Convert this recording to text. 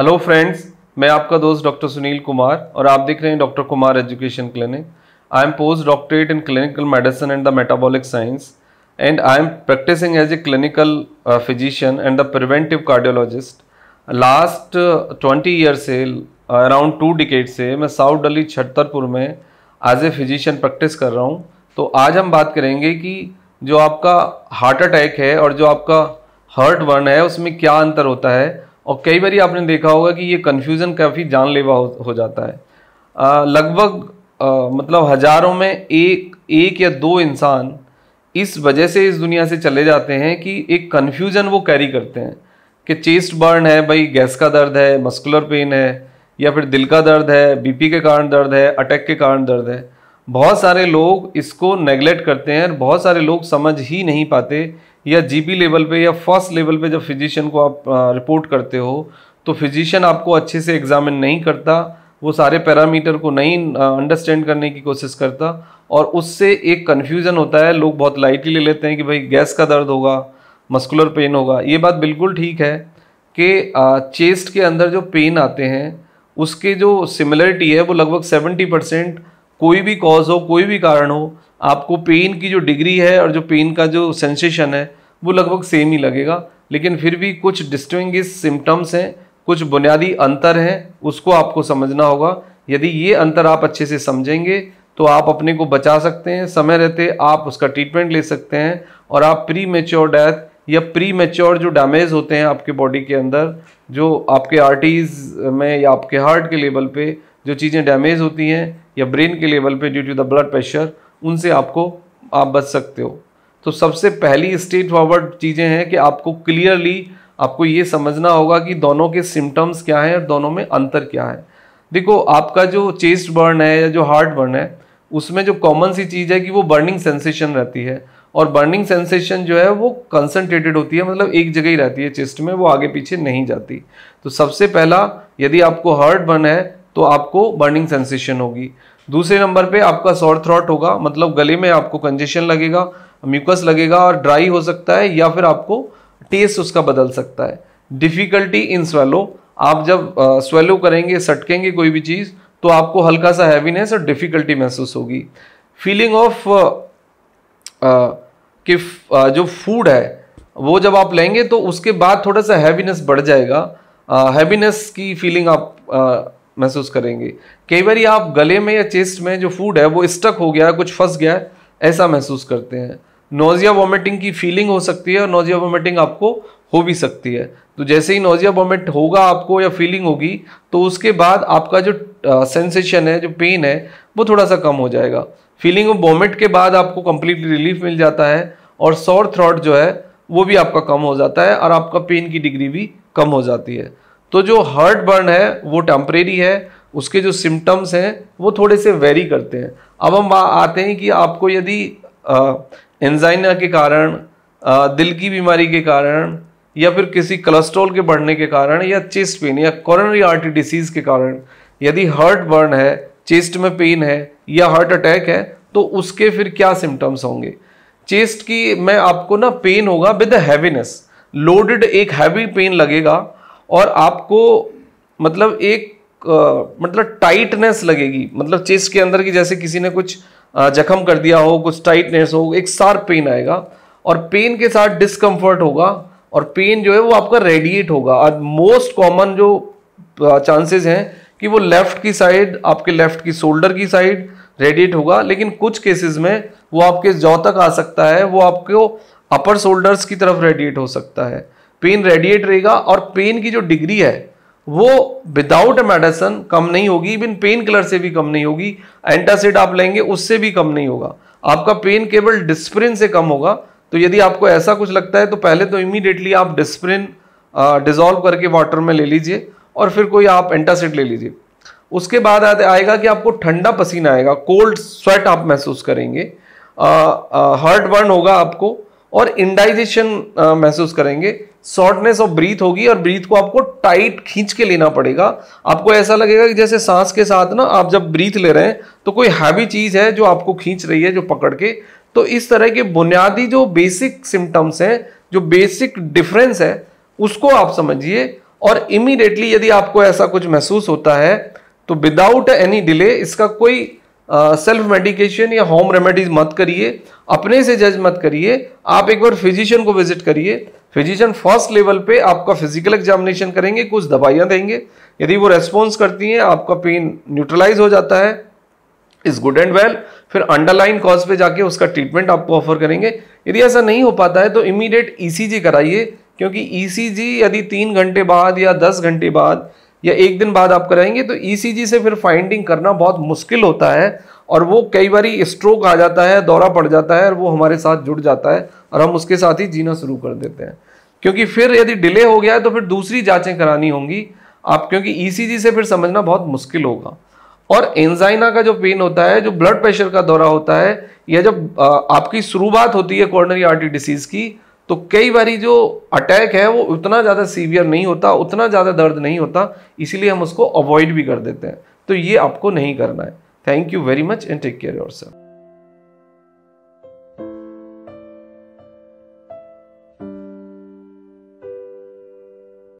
Hello friends मैं आपका दोस्त डॉक्टर सुनील कुमार और आप देख रहे हैं doctor Kumar education clinic I am post doctorate in clinical medicine and the metabolic science and I am practising as a clinical physician and the preventive cardiologist last twenty year से around two decade से मैं south Delhi Chhatarpur में as a physician practice कर रहा हूँ तो आज हम बात करेंगे कि जो आपका हार्ट अटैक है और जो आपका हर्ट वर्न है उसमें क्या अंतर होता है और कई बार आपने देखा होगा कि ये कन्फ्यूज़न काफ़ी जानलेवा हो, हो जाता है लगभग मतलब हज़ारों में एक एक या दो इंसान इस वजह से इस दुनिया से चले जाते हैं कि एक कन्फ्यूज़न वो कैरी करते हैं कि चेस्ट बर्न है भाई गैस का दर्द है मस्कुलर पेन है या फिर दिल का दर्द है बीपी के कारण दर्द है अटैक के कारण दर्द है बहुत सारे लोग इसको नेगलेक्ट करते हैं और बहुत सारे लोग समझ ही नहीं पाते या जीबी लेवल पे या फर्स्ट लेवल पे जब फिजिशियन को आप रिपोर्ट करते हो तो फिजिशियन आपको अच्छे से एग्जामिन नहीं करता वो सारे पैरामीटर को नहीं अंडरस्टैंड करने की कोशिश करता और उससे एक कन्फ्यूज़न होता है लोग बहुत लाइटली ले लेते हैं कि भाई गैस का दर्द होगा मस्कुलर पेन होगा ये बात बिल्कुल ठीक है कि चेस्ट के अंदर जो पेन आते हैं उसके जो सिमिलरिटी है वो लगभग सेवेंटी परसेंट कोई भी कॉज हो कोई भी कारण हो आपको पेन की जो डिग्री है और जो पेन का जो सेंसेशन है वो लगभग सेम ही लगेगा लेकिन फिर भी कुछ डिस्टिंग सिम्टम्स हैं कुछ बुनियादी अंतर हैं उसको आपको समझना होगा यदि ये अंतर आप अच्छे से समझेंगे तो आप अपने को बचा सकते हैं समय रहते आप उसका ट्रीटमेंट ले सकते हैं और आप प्री मेच्योर डेथ या प्री मेच्योर जो डैमेज होते हैं आपके बॉडी के अंदर जो आपके आर्टीज में या आपके हार्ट के लेवल पे जो चीज़ें डैमेज होती हैं या ब्रेन के लेवल पे due to the blood pressure उनसे आपको आप बच सकते हो तो सबसे पहली स्टेट फॉरवर्ड चीज़ें हैं कि आपको क्लियरली आपको ये समझना होगा कि दोनों के सिम्टम्स क्या हैं और दोनों में अंतर क्या है देखो आपका जो चेस्ट बर्न है या जो हार्ट बर्न है उसमें जो कॉमन सी चीज़ है कि वो बर्निंग सेंसेशन रहती है और बर्निंग सेंसेशन जो है वो कंसनट्रेटेड होती है मतलब एक जगह ही रहती है चेस्ट में वो आगे पीछे नहीं जाती तो सबसे पहला यदि आपको हार्ट बर्न है तो आपको बर्निंग सेंसेशन होगी दूसरे नंबर पे आपका शॉर्ट थ्रॉट होगा मतलब गले में आपको कंजेशन लगेगा म्यूकस लगेगा और ड्राई हो सकता है या फिर आपको टेस्ट उसका बदल सकता है डिफ़िकल्टी इन स्वेलो आप जब स्वेलो करेंगे सटकेंगे कोई भी चीज़ तो आपको हल्का सा हैवीनेस और डिफ़िकल्टी महसूस होगी फीलिंग ऑफ कि आ, जो फूड है वो जब आप लेंगे तो उसके बाद थोड़ा सा हैवीनेस बढ़ जाएगा हैवीनेस की फीलिंग आप आ, महसूस करेंगे कई बार आप गले में या चेस्ट में जो फूड है वो स्टक हो गया है कुछ फंस गया है ऐसा महसूस करते हैं नोजिया वॉमिटिंग की फीलिंग हो सकती है और नोजिया वॉमिटिंग आपको हो भी सकती है तो जैसे ही नोजिया वॉमिट होगा आपको या फीलिंग होगी तो उसके बाद आपका जो सेंसेशन है जो पेन है वो थोड़ा सा कम हो जाएगा फीलिंग ऑफ वॉमिट के बाद आपको कम्प्लीटली रिलीफ मिल जाता है और सौर थ्रॉट जो है वो भी आपका कम हो जाता है और आपका पेन की डिग्री भी कम हो जाती है तो जो हर्ट बर्न है वो टेम्परेरी है उसके जो सिम्टम्स हैं वो थोड़े से वेरी करते हैं अब हम आते हैं कि आपको यदि एंजाइना के कारण आ, दिल की बीमारी के कारण या फिर किसी कोलेस्ट्रॉल के बढ़ने के कारण या चेस्ट पेन या कॉरनरी आर्टरी डिसीज़ के कारण यदि हार्ट बर्न है चेस्ट में पेन है या हार्ट अटैक है तो उसके फिर क्या सिम्टम्स होंगे चेस्ट की मैं आपको ना पेन होगा विद हैवीनेस लोडेड एक हैवी पेन लगेगा और आपको मतलब एक आ, मतलब टाइटनेस लगेगी मतलब चेस्ट के अंदर की जैसे किसी ने कुछ जख्म कर दिया हो कुछ टाइटनेस हो एक सार पेन आएगा और पेन के साथ डिस्कम्फर्ट होगा और पेन जो है वो आपका रेडिएट होगा और मोस्ट कॉमन जो चांसेस हैं कि वो लेफ्ट की साइड आपके लेफ्ट की शोल्डर की साइड रेडिएट होगा लेकिन कुछ केसेस में वो आपके जौ तक आ सकता है वो आपको अपर शोल्डर्स की तरफ रेडिएट हो सकता है पेन रेडिएट रहेगा और पेन की जो डिग्री है वो विदाउट ए मेडिसन कम नहीं होगी इवन पेन किलर से भी कम नहीं होगी एंटासिड आप लेंगे उससे भी कम नहीं होगा आपका पेन केवल डिस्प्रिन से कम होगा तो यदि आपको ऐसा कुछ लगता है तो पहले तो इमीडिएटली आप डिस्प्रिन डिजोल्व करके वाटर में ले लीजिए और फिर कोई आप एंटासिड ले लीजिए उसके बाद आएगा कि आपको ठंडा पसीना आएगा कोल्ड स्वेट आप महसूस करेंगे हार्ट बर्न होगा आपको और इंडाइजेशन महसूस करेंगे शॉर्टनेस ऑफ ब्रीथ होगी और ब्रीथ को आपको टाइट खींच के लेना पड़ेगा आपको ऐसा लगेगा कि जैसे सांस के साथ ना आप जब ब्रीथ ले रहे हैं तो कोई हैवी चीज़ है जो आपको खींच रही है जो पकड़ के तो इस तरह के बुनियादी जो बेसिक सिम्टम्स हैं जो बेसिक डिफरेंस है उसको आप समझिए और इमीडिएटली यदि आपको ऐसा कुछ महसूस होता है तो विदाउट एनी डिले इसका कोई सेल्फ uh, मेडिकेशन या होम रेमेडीज मत करिए अपने से जज मत करिए आप एक बार फिजिशियन को विजिट करिए फिजिशियन फर्स्ट लेवल पे आपका फिजिकल एग्जामिनेशन करेंगे कुछ दवाइयाँ देंगे यदि वो रेस्पॉन्स करती हैं आपका पेन न्यूट्रलाइज हो जाता है इज गुड एंड वेल फिर अंडरलाइन कॉज पे जाके उसका ट्रीटमेंट आपको ऑफर करेंगे यदि ऐसा नहीं हो पाता है तो इमीडिएट ईसीजी e कराइए क्योंकि ईसीजी e यदि तीन घंटे बाद या दस घंटे बाद या एक दिन बाद आप कराएंगे तो ईसीजी e से फिर फाइंडिंग करना बहुत मुश्किल होता है और वो कई बार स्ट्रोक आ जाता है दौरा पड़ जाता है और वो हमारे साथ जुड़ जाता है और हम उसके साथ ही जीना शुरू कर देते हैं क्योंकि फिर यदि डिले हो गया है तो फिर दूसरी जाँचें करानी होंगी आप क्योंकि ईसीजी e से फिर समझना बहुत मुश्किल होगा और एंजाइना का जो पेन होता है जो ब्लड प्रेशर का दौरा होता है या जब आपकी शुरुआत होती है कॉर्नरी आर्टरी डिसीज़ की तो कई बार जो अटैक है वो उतना ज़्यादा सीवियर नहीं होता उतना ज़्यादा दर्द नहीं होता इसीलिए हम उसको अवॉइड भी कर देते हैं तो ये आपको नहीं करना है Thank you very much and take care of yourself.